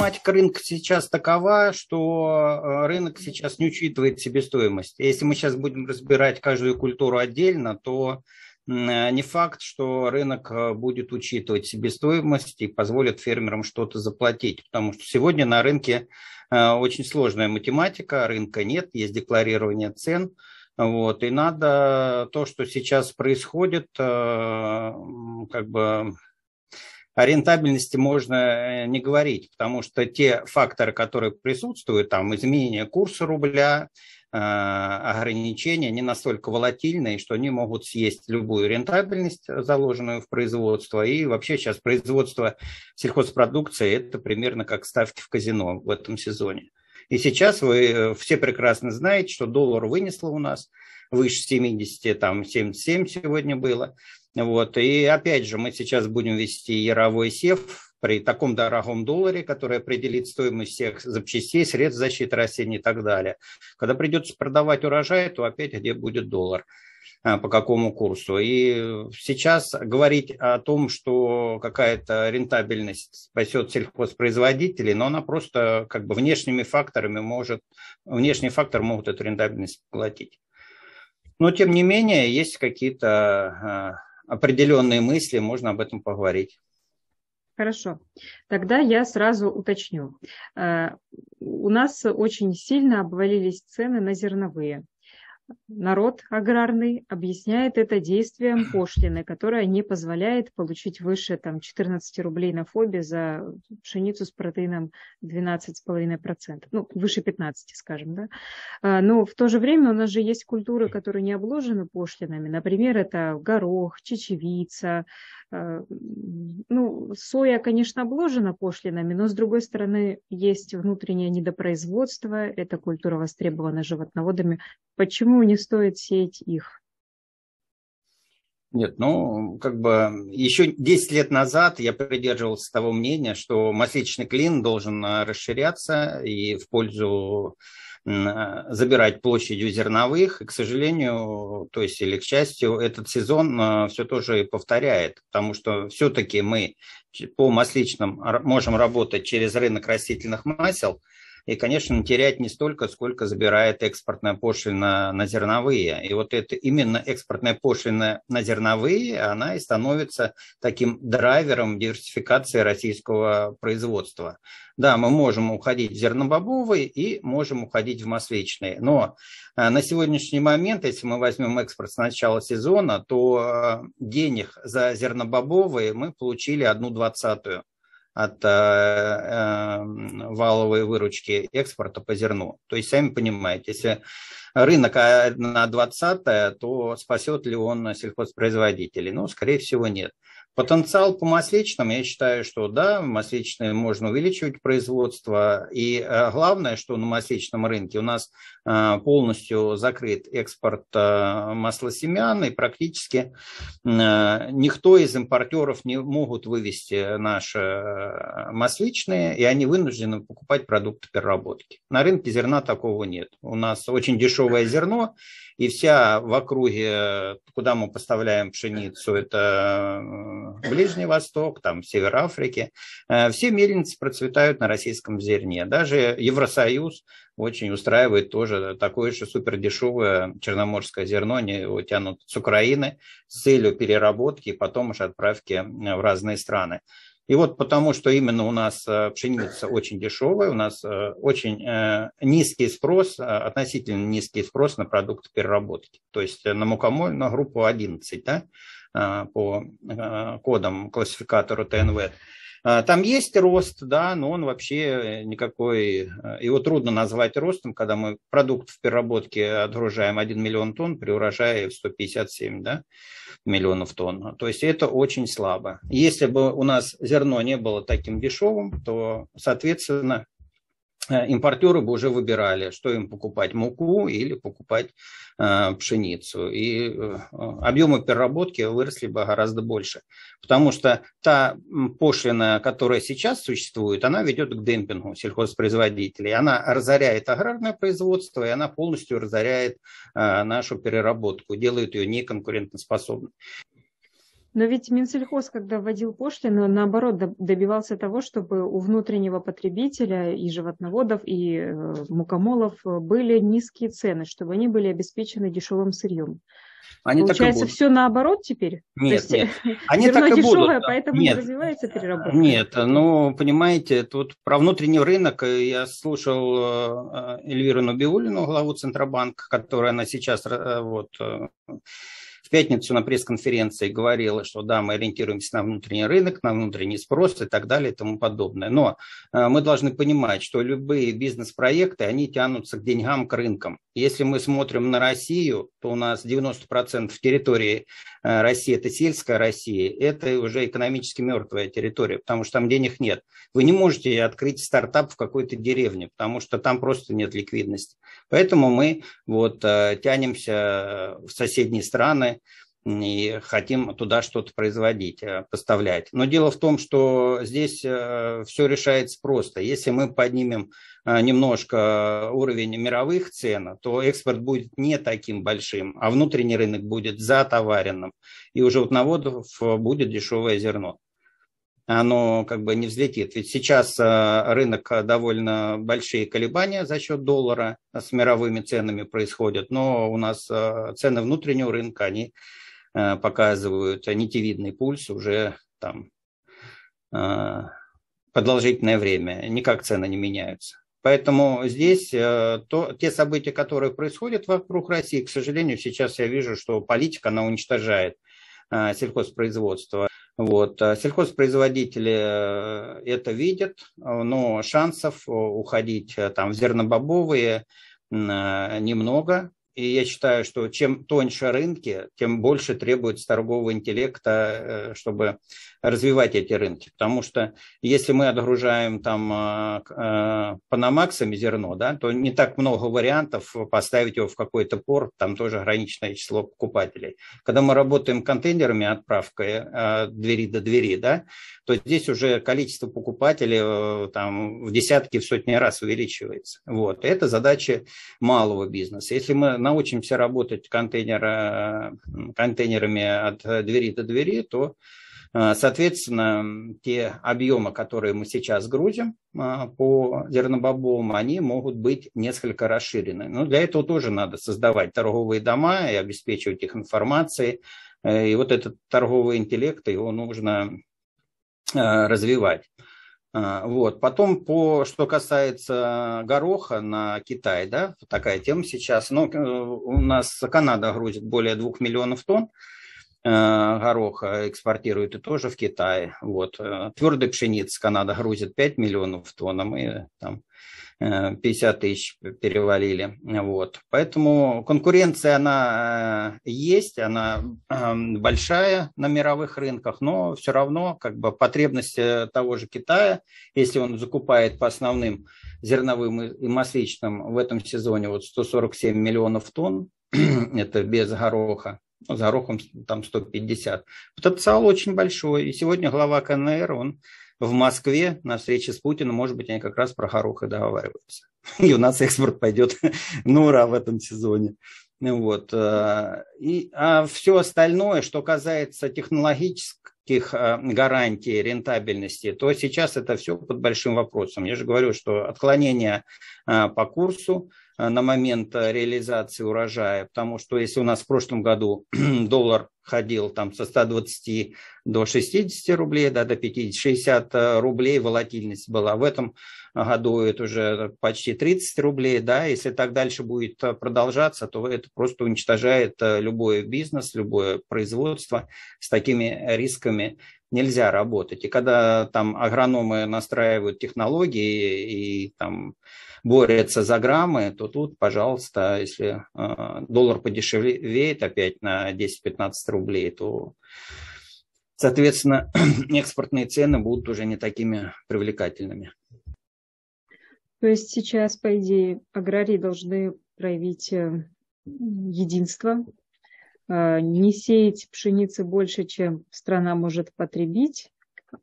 математика рынка сейчас такова, что э, рынок сейчас не учитывает себестоимость. Если мы сейчас будем разбирать каждую культуру отдельно, то э, не факт, что рынок э, будет учитывать себестоимость и позволит фермерам что-то заплатить, потому что сегодня на рынке очень сложная математика, рынка нет, есть декларирование цен, вот, и надо то, что сейчас происходит, как бы о рентабельности можно э, не говорить, потому что те факторы, которые присутствуют, там изменение курса рубля, э, ограничения не настолько волатильные, что они могут съесть любую рентабельность, заложенную в производство. И вообще сейчас производство сельхозпродукции – это примерно как ставки в казино в этом сезоне. И сейчас вы э, все прекрасно знаете, что доллар вынесло у нас выше 70, там 77 сегодня было. Вот. И опять же, мы сейчас будем вести яровой сев при таком дорогом долларе, который определит стоимость всех запчастей, средств защиты растений и так далее. Когда придется продавать урожай, то опять где будет доллар а, по какому курсу. И сейчас говорить о том, что какая-то рентабельность спасет сельхозпроизводителей, но она просто как бы внешними факторами может, внешний фактор могут эту рентабельность платить. Но тем не менее есть какие-то а, определенные мысли, можно об этом поговорить. Хорошо. Тогда я сразу уточню. Э, у нас очень сильно обвалились цены на зерновые народ аграрный объясняет это действием пошлины, которая не позволяет получить выше там, 14 рублей на фобе за пшеницу с протеином 12,5%, ну, выше 15, скажем, да. А, но в то же время у нас же есть культуры, которые не обложены пошлинами. Например, это горох, чечевица, Э, ну, соя, конечно, обложена пошлинами, но, с другой стороны, есть внутреннее недопроизводство, эта культура востребована животноводами. Почему не стоит сеять их? Нет, ну, как бы еще 10 лет назад я придерживался того мнения, что масличный клин должен а, расширяться и в пользу забирать площадью зерновых. И, к сожалению, то есть или к счастью, этот сезон э, все тоже и повторяет, потому что все-таки мы по масличным можем работать через рынок растительных масел, и, конечно, терять не столько, сколько забирает экспортная пошлина на зерновые. И вот это именно экспортная пошлина на зерновые, она и становится таким драйвером диверсификации российского производства. Да, мы можем уходить в зернобобовые и можем уходить в масличные. Но э, на сегодняшний момент, если мы возьмем экспорт с начала сезона, то э, денег за зернобобовые мы получили одну двадцатую от э, э, валовой выручки экспорта по зерну. То есть, сами понимаете, если рынок а, на 20 то спасет ли он сельхозпроизводителей? Ну, скорее всего, нет. Потенциал по масличным, я считаю, что да, масличные можно увеличивать производство. И э, главное, что на масличном рынке у нас э, полностью закрыт экспорт э, маслосемян, и практически никто из импортеров не могут вывести наши масличные, и они вынуждены покупать продукты переработки. На рынке зерна такого нет. У нас очень дешевое зерно, и вся в округе, куда мы поставляем пшеницу, это Ближний Восток, там Север Африки. Э, все мельницы процветают на российском зерне. Даже Евросоюз очень устраивает тоже такое же супердешевое черноморское зерно. Они его тянут с Украины с целью переработки и потом уже отправки э, в разные страны. И вот потому, что именно у нас э, пшеница очень дешевая, у нас очень низкий спрос, относительно низкий спрос на продукты переработки, то есть на мукомоль, на группу 11, да, Э, по э, кодам классификатору ТНВ. Э, там есть рост, да, но он вообще никакой, его трудно назвать ростом, когда мы продукт в переработке отгружаем 1 миллион тонн при урожае в 157 да, миллионов тонн. То есть это очень слабо. Если бы у нас зерно не было таким дешевым, то, соответственно, Э, импортеры бы уже выбирали, что им покупать, муку или покупать э, пшеницу. И э, объемы переработки выросли бы гораздо больше. Потому что та пошлина, которая сейчас существует, она ведет к демпингу сельхозпроизводителей. Она разоряет аграрное производство, и она полностью разоряет э, нашу переработку, делает ее неконкурентоспособной. Но ведь Минсельхоз, когда вводил пошлины, наоборот, добивался того, чтобы у внутреннего потребителя и животноводов, и э, мукомолов э, были низкие цены, чтобы они были обеспечены дешевым сырьем. Они Получается, все наоборот теперь? Нет, То есть, нет. Они так и дешевое, будут. поэтому нет. развивается переработка? Нет, ну, понимаете, тут про внутренний рынок я слушал э, Эльвиру Нубиулину, главу Центробанка, которая она сейчас вот, в пятницу на пресс-конференции говорила, что да, мы ориентируемся на внутренний рынок, на внутренний спрос и так далее и тому подобное. Но э, мы должны понимать, что любые бизнес-проекты, они тянутся к деньгам, к рынкам. Если мы смотрим на Россию, то у нас 90% территории э, России – это сельская Россия, это уже экономически мертвая территория, потому что там денег нет. Вы не можете открыть стартап в какой-то деревне, потому что там просто нет ликвидности. Поэтому мы вот э, тянемся в соседние соседние страны и хотим туда что-то производить, э, поставлять. Но дело в том, что здесь э, все решается просто. Если мы поднимем э, немножко уровень мировых цен, то экспорт будет не таким большим, а внутренний рынок будет затоваренным. И уже вот на наводов будет дешевое зерно оно как бы не взлетит. Ведь сейчас э, рынок э, довольно большие колебания за счет доллара э, с мировыми ценами происходят, но у нас цены внутреннего рынка, они показывают нитевидный пульс уже там продолжительное время, никак цены не меняются. Поэтому здесь то, те события, которые происходят вокруг России, к сожалению, сейчас я вижу, что политика, она уничтожает сельхозпроизводство. Вот. Э, сельхозпроизводители э, это видят, но шансов э, уходить там, в зернобобовые немного. И я считаю, что чем тоньше рынки, тем больше требуется торгового интеллекта, э, чтобы развивать эти рынки. Потому что если мы отгружаем там э, э, панамаксами зерно, да, то не так много вариантов поставить его в какой-то порт, там тоже ограниченное число покупателей. Когда мы работаем контейнерами отправкой от двери до двери, да, то здесь уже количество покупателей там в десятки, в сотни раз увеличивается. Вот. Это задача малого бизнеса. Если мы научимся работать контейнер, контейнерами от э, двери до двери, то, э, соответственно, те объемы, которые мы сейчас грузим а, по зернобобовым, они могут быть несколько расширены. Но для этого тоже надо создавать торговые дома и обеспечивать их информацией. Э, и вот этот торговый интеллект, его нужно развивать. А, вот. Потом, по, что касается гороха на Китай, да, такая тема сейчас. Но ну, у нас Канада грузит более 2 миллионов тонн а, гороха, экспортирует и тоже в Китай. Вот. Э, Твердой пшеницы Канада грузит 5 миллионов тонн, а мы там 50 э, тысяч перевалили. Вот. Поэтому конкуренция, она э, есть, она эм, большая на мировых рынках, но все равно как бы потребность э, того же Китая, если он закупает по основным зерновым и масличным в этом сезоне вот 147 миллионов тонн, это без гороха, за ну, горохом там 150. Потенциал очень большой. И сегодня глава КНР, он в Москве на встрече с Путиным, может быть, они как раз про Харуха договариваются. И у нас экспорт пойдет на ура в этом сезоне. Ну вот. Э, и, а все остальное, что касается технологических э, гарантий рентабельности, то сейчас это все под большим вопросом. Я же говорю, что отклонение э, по курсу, Э, на момент э, реализации урожая, потому что если у нас в прошлом году доллар ходил там со 120 до 60 рублей, да, до 50, 60 э, рублей волатильность была. В этом году это уже почти 30 рублей, да, если так дальше будет продолжаться, то это просто уничтожает любой бизнес, любое производство с такими рисками нельзя работать. И когда там агрономы настраивают технологии и там борются за граммы, то тут, пожалуйста, если э, доллар подешевеет опять на 10-15 рублей, то, соответственно, экспортные цены будут уже не такими привлекательными. То есть сейчас, по идее, аграрии должны проявить э, единство Э, не сеять пшеницы больше, чем страна может потребить.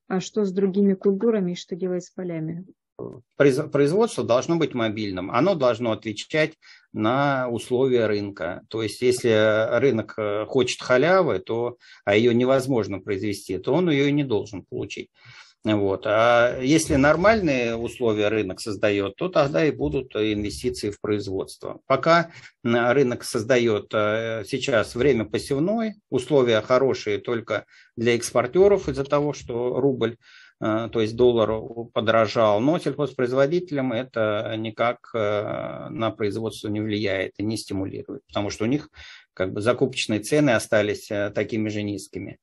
А что с другими культурами и что делать с полями? производство должно быть мобильным, оно должно отвечать на условия рынка. То есть, если рынок э, хочет халявы, то, а ее невозможно произвести, то он ее и не должен получить. Вот. А если нормальные условия рынок создает, то тогда и будут инвестиции в производство. Пока рынок создает э, сейчас время посевное, условия хорошие только для экспортеров из-за того, что рубль э, то есть доллар подорожал, но сельхозпроизводителям это никак э, на производство не влияет и не стимулирует, потому что у них как бы закупочные цены остались такими же низкими.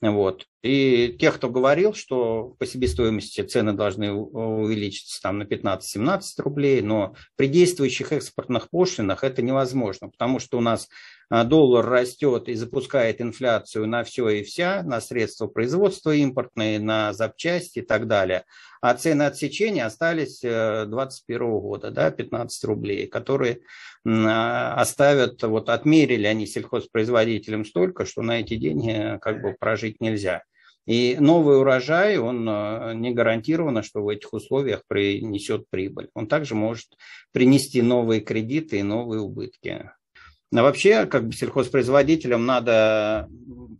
Вот. И тех, кто говорил, что по себестоимости цены должны увеличиться там на 15-17 рублей, но при действующих экспортных пошлинах это невозможно, потому что у нас а, доллар растет и запускает инфляцию на все и вся, на средства производства импортные, на запчасти и так далее. А цены отсечения остались 2021 э, года, да, 15 рублей, которые а, оставят, вот отмерили они сельхозпроизводителям столько, что на эти деньги э, как бы прожить нельзя. И новый урожай, он э, не гарантированно, что в этих условиях принесет прибыль. Он также может принести новые кредиты и новые убытки. Но вообще, как бы сельхозпроизводителям надо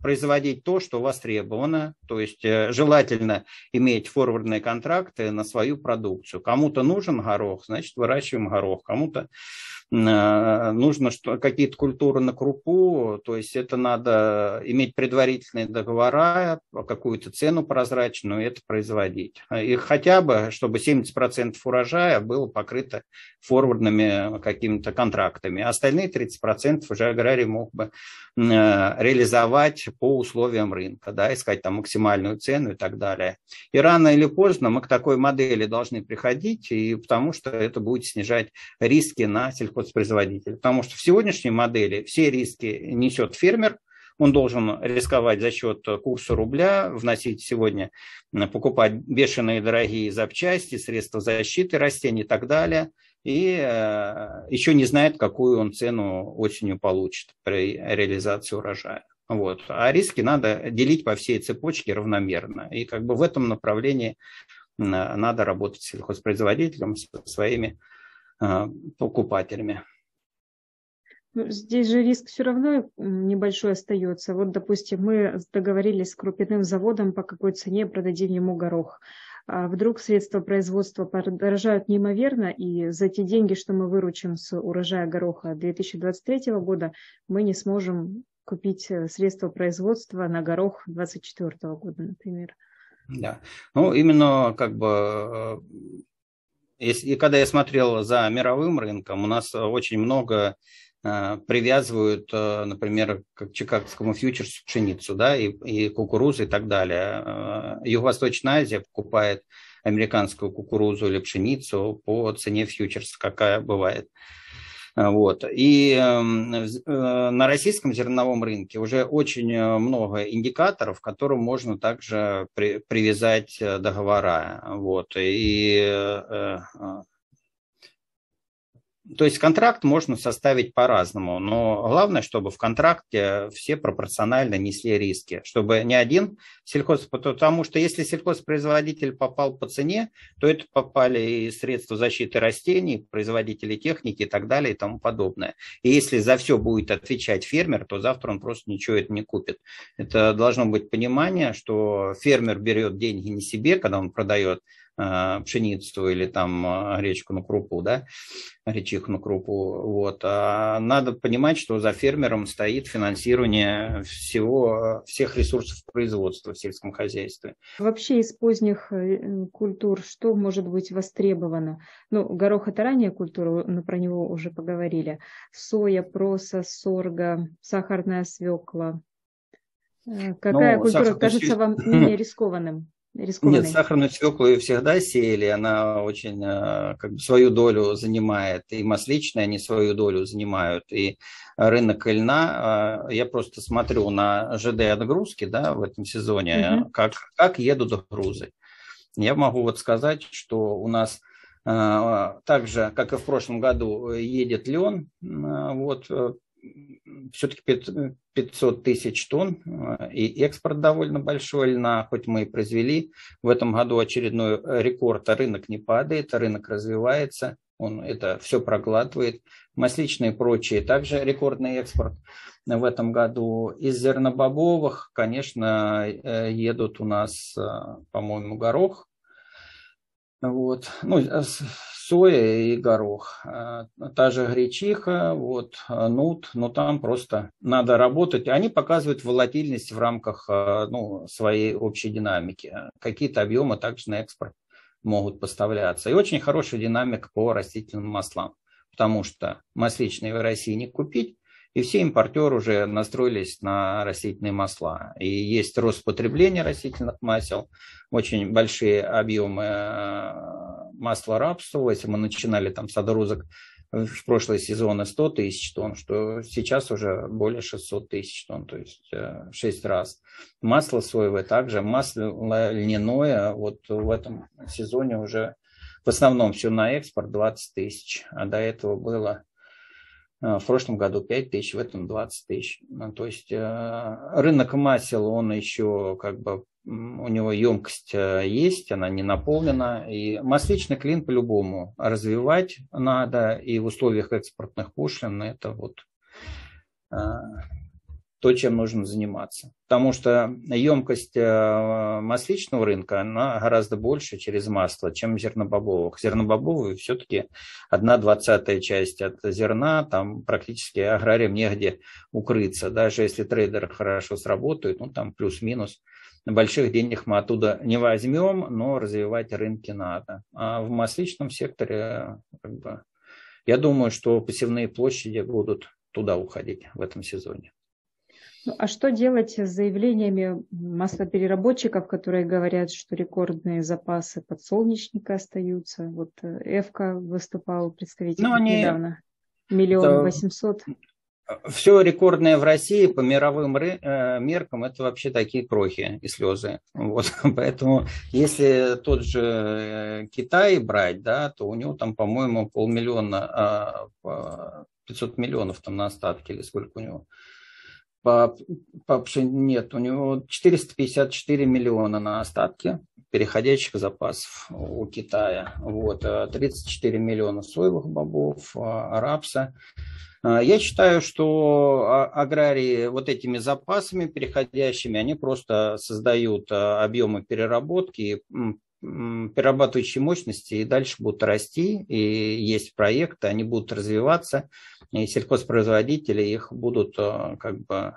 производить то, что востребовано. То есть э, желательно иметь форвардные контракты на свою продукцию. Кому-то нужен горох, значит выращиваем горох. Кому-то Э, нужно что, какие-то культуры на крупу, то есть это надо иметь предварительные договора, а какую-то цену прозрачную, это производить. И хотя бы, чтобы 70% урожая было покрыто форвардными какими-то контрактами. А остальные 30% уже аграрий мог бы э, реализовать по условиям рынка, да, искать там максимальную цену и так далее. И рано или поздно мы к такой модели должны приходить, и потому что это будет снижать риски на сельхозпроизводство сельхозпроизводитель. Потому что в сегодняшней модели все риски несет фермер, он должен рисковать за счет курса рубля, вносить сегодня, покупать бешеные дорогие запчасти, средства защиты растений и так далее. И э, еще не знает, какую он цену осенью получит при реализации урожая. Вот. А риски надо делить по всей цепочке равномерно. И как бы в этом направлении надо работать сельхозпроизводителям со своими Э, покупателями. Ну, здесь же риск все равно небольшой остается. Вот, допустим, мы договорились с крупным заводом, по какой цене продадим ему горох. А вдруг средства производства подорожают неимоверно, и за те деньги, что мы выручим с урожая гороха 2023 года, мы не сможем купить э, средства производства на горох 2024 года, например. Да. Ну, именно как бы э, и когда я смотрел за мировым рынком, у нас очень много э, привязывают, э, например, к чикагскому фьючерсу пшеницу, да, и, и кукурузу и так далее. Э, Юго-Восточная Азия покупает американскую кукурузу или пшеницу по цене фьючерса, какая бывает. Вот. И эм, э, на российском зерновом рынке уже очень э, много индикаторов, к которым можно также при, привязать э, договора. Вот. И то есть контракт можно составить по-разному, но главное, чтобы в контракте все пропорционально несли риски, чтобы не один сельхоз, потому что если сельхозпроизводитель попал по цене, то это попали и средства защиты растений, производители техники и так далее и тому подобное. И если за все будет отвечать фермер, то завтра он просто ничего это не купит. Это должно быть понимание, что фермер берет деньги не себе, когда он продает, а, пшеницу или там а, речку на крупу, да, гречиху на крупу. Вот. А надо понимать, что за фермером стоит финансирование всего, всех ресурсов производства в сельском хозяйстве. Вообще из поздних э, культур что может быть востребовано? Ну, горох – это ранняя культура, мы про него уже поговорили. Соя, проса, сорга, сахарная свекла. Э, какая ну, культура кажется вам менее рискованным? рискованный. Нет, сахарную свеклу всегда сеяли, она очень э, как бы, свою долю занимает, и масличные они свою долю занимают, и рынок льна, э, я просто смотрю на ЖД отгрузки да, в этом сезоне, угу. как, как едут грузы. Я могу вот сказать, что у нас э, так же, как и в прошлом году, едет лен, вот, все-таки 500 тысяч тонн э, и экспорт довольно большой льна, хоть мы и произвели в этом году очередной э, рекорд, а рынок не падает, рынок развивается, он это все проглатывает. Масличные и прочие также рекордный экспорт в этом году. Из зернобобовых, конечно, э, едут у нас, по-моему, горох, вот. Ну, соя и горох. Э, та же гречиха, вот, э, нут, но там просто надо работать. Они показывают волатильность в рамках э, ну, своей общей динамики. Какие-то объемы также на экспорт могут поставляться. И очень хорошая динамика по растительным маслам, потому что масличные в России не купить, и все импортеры уже настроились на растительные масла. И есть рост потребления растительных масел, очень большие объемы масло рапсу, если мы начинали там с отгрузок в прошлые сезоны 100 тысяч тонн, что сейчас уже более 600 тысяч тонн, то есть 6 э, раз. Масло соевое также, масло льняное вот в этом сезоне уже в основном все на экспорт 20 тысяч, а до этого было э, в прошлом году 5 тысяч, в этом 20 тысяч. Ну, то есть э, рынок масел, он еще как бы у него емкость э, есть, она не наполнена. И масличный клин по-любому развивать надо, и в условиях экспортных пошлин это вот э, то, чем нужно заниматься. Потому что емкость э, масличного рынка, она гораздо больше через масло, чем зернобобовых. Зернобобовые все-таки одна двадцатая часть от зерна, там практически аграриям негде укрыться. Даже если трейдеры хорошо сработают, ну там плюс-минус больших денег мы оттуда не возьмем, но развивать рынки надо. А в масличном секторе, как бы, я думаю, что посевные площади будут туда уходить в этом сезоне. Ну, а что делать с заявлениями маслопереработчиков, которые говорят, что рекордные запасы подсолнечника остаются? Вот э, Эвка выступал представитель ну, они... недавно. Миллион восемьсот все рекордное в России по мировым э, меркам это вообще такие крохи и слезы. Вот. Поэтому если тот же э, Китай брать, да, то у него там, по-моему, полмиллиона, 500 а, миллионов там на остатке или сколько у него. Вообще нет, у него 454 миллиона на остатки переходящих запасов у Китая. Вот, 34 э, миллиона соевых бобов, э, рапса. Э, я считаю, что а, аграрии вот этими запасами переходящими, они просто создают объемы переработки, перерабатывающие мощности и дальше будут расти, и есть проекты, они будут развиваться, и сельхозпроизводители их будут э, как бы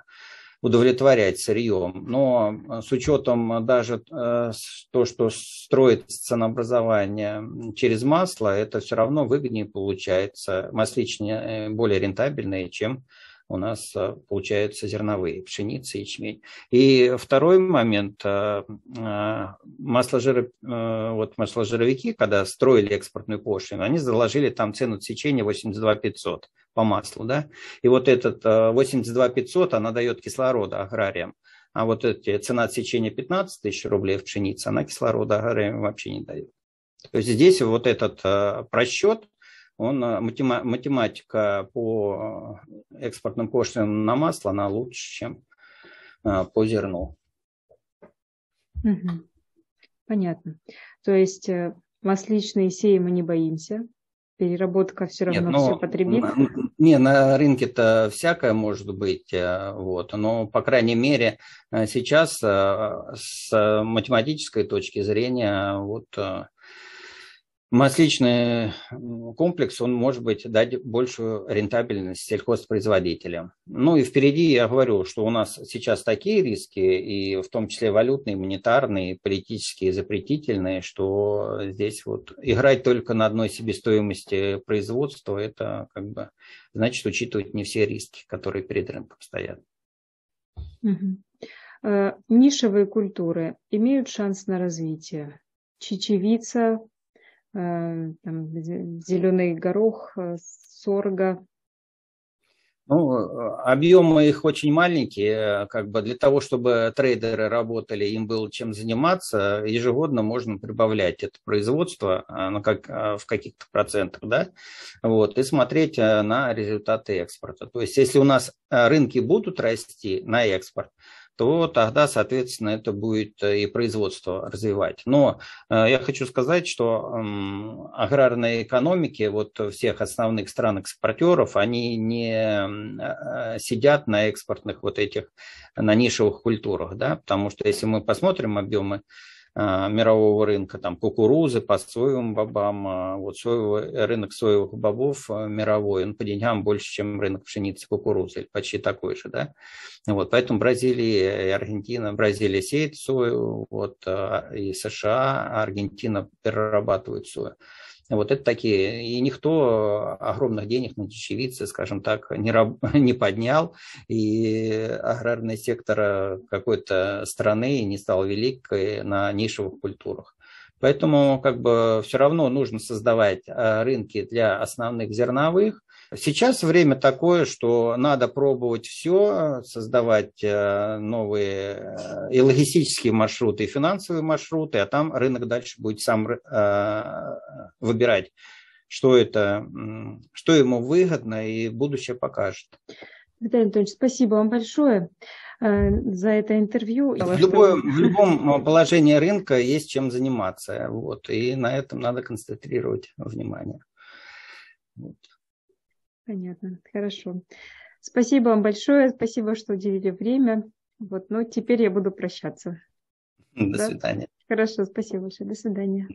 удовлетворять сырьем. Но э, с учетом даже э, то, что строит ценообразование через масло, это все равно выгоднее получается. Масличные более рентабельные, чем у нас э, получаются зерновые, пшеница, ячмень. И второй момент, э, э, масложиро, вот масложировики, когда строили экспортную пошлину, они заложили там цену сечения 82 500 по маслу, да, и вот этот 82 500, она дает кислорода аграриям, а вот эти, цена отсечения 15 тысяч рублей в пшенице, она кислорода аграриям вообще не дает. То есть здесь вот этот просчет, он, э, математика по э, экспортным пошлинам на масло, она лучше, чем э, по зерну. Понятно. То есть масличные сеи мы не боимся, переработка все равно Нет, но, ну, все потребится? Не, на рынке-то всякое может быть, вот, но, по крайней мере, сейчас с математической точки зрения вот Масличный комплекс, он может быть дать большую рентабельность сельхозпроизводителям. Ну и впереди я говорю, что у нас сейчас такие риски, и в том числе валютные, монетарные, политические, запретительные, что здесь вот играть только на одной себестоимости производства, это как бы значит учитывать не все риски, которые перед рынком стоят. Угу. Нишевые культуры имеют шанс на развитие. Чечевица, Э, там, зеленый горох, э, сорга. Ну, э, объемы их очень маленькие, как бы для того, чтобы трейдеры работали, им было чем заниматься, ежегодно можно прибавлять это производство ну, как, в каких-то процентах, да, вот, и смотреть на результаты экспорта. То есть, если у нас рынки будут расти на экспорт, то тогда, соответственно, это будет э, и производство развивать. Но э, я хочу сказать, что аграрные экономики вот всех основных стран-экспортеров, они не э, сидят на экспортных вот этих, на нишевых культурах, да, потому что если мы посмотрим объемы а, мирового рынка, там кукурузы по соевым бобам, а, вот соевый, э, рынок соевых бобов а, мировой, он ну, по деньгам больше, чем рынок пшеницы кукурузы, почти такой же, да, вот, поэтому Бразилия и Аргентина, Бразилия сеет сою, вот, и США, Аргентина перерабатывает сою. Вот это такие. И никто огромных денег на чечевице, скажем так, не, раб, не поднял. И аграрный сектор какой-то страны не стал велик на нишевых культурах. Поэтому как бы все равно нужно создавать а, рынки для основных зерновых, Сейчас время такое, что надо пробовать все, создавать э, новые э, и логистические маршруты, и финансовые маршруты, а там рынок дальше будет сам э, выбирать, что это, что ему выгодно, и будущее покажет. Виталий Анатольевич, спасибо вам большое за это интервью. В, любое, в любом положении рынка есть чем заниматься. Вот, и на этом надо концентрировать внимание. Вот. Понятно, хорошо. Спасибо вам большое, спасибо, что уделили время. Вот, ну, теперь я буду прощаться. До да? свидания. Хорошо, спасибо большое. До свидания.